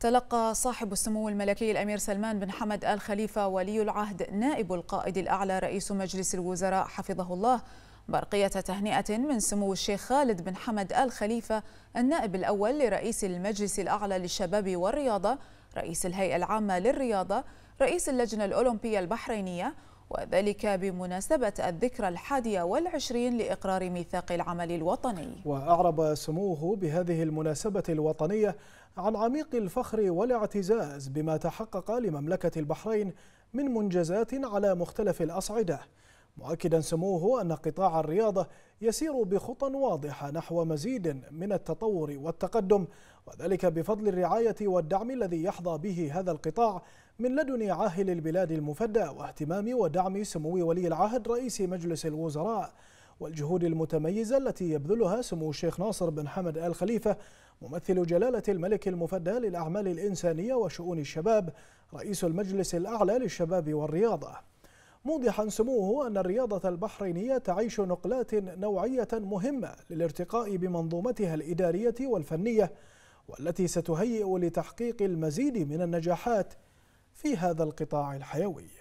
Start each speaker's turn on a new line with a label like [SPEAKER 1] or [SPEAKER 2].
[SPEAKER 1] تلقى صاحب السمو الملكي الأمير سلمان بن حمد آل خليفة ولي العهد نائب القائد الأعلى رئيس مجلس الوزراء حفظه الله برقية تهنئة من سمو الشيخ خالد بن حمد آل خليفة النائب الأول لرئيس المجلس الأعلى للشباب والرياضة رئيس الهيئة العامة للرياضة رئيس اللجنة الأولمبية البحرينية وذلك بمناسبة الذكرى الحادية والعشرين لإقرار ميثاق العمل الوطني
[SPEAKER 2] وأعرب سموه بهذه المناسبة الوطنية عن عميق الفخر والاعتزاز بما تحقق لمملكة البحرين من منجزات على مختلف الأصعدة مؤكدا سموه أن قطاع الرياضة يسير بخطى واضحة نحو مزيد من التطور والتقدم وذلك بفضل الرعاية والدعم الذي يحظى به هذا القطاع من لدن عاهل البلاد المفدى واهتمام ودعم سمو ولي العهد رئيس مجلس الوزراء والجهود المتميزة التي يبذلها سمو الشيخ ناصر بن حمد آل خليفة ممثل جلالة الملك المفدى للأعمال الإنسانية وشؤون الشباب رئيس المجلس الأعلى للشباب والرياضة موضحا سموه أن الرياضة البحرينية تعيش نقلات نوعية مهمة للارتقاء بمنظومتها الإدارية والفنية والتي ستهيئ لتحقيق المزيد من النجاحات في هذا القطاع الحيوي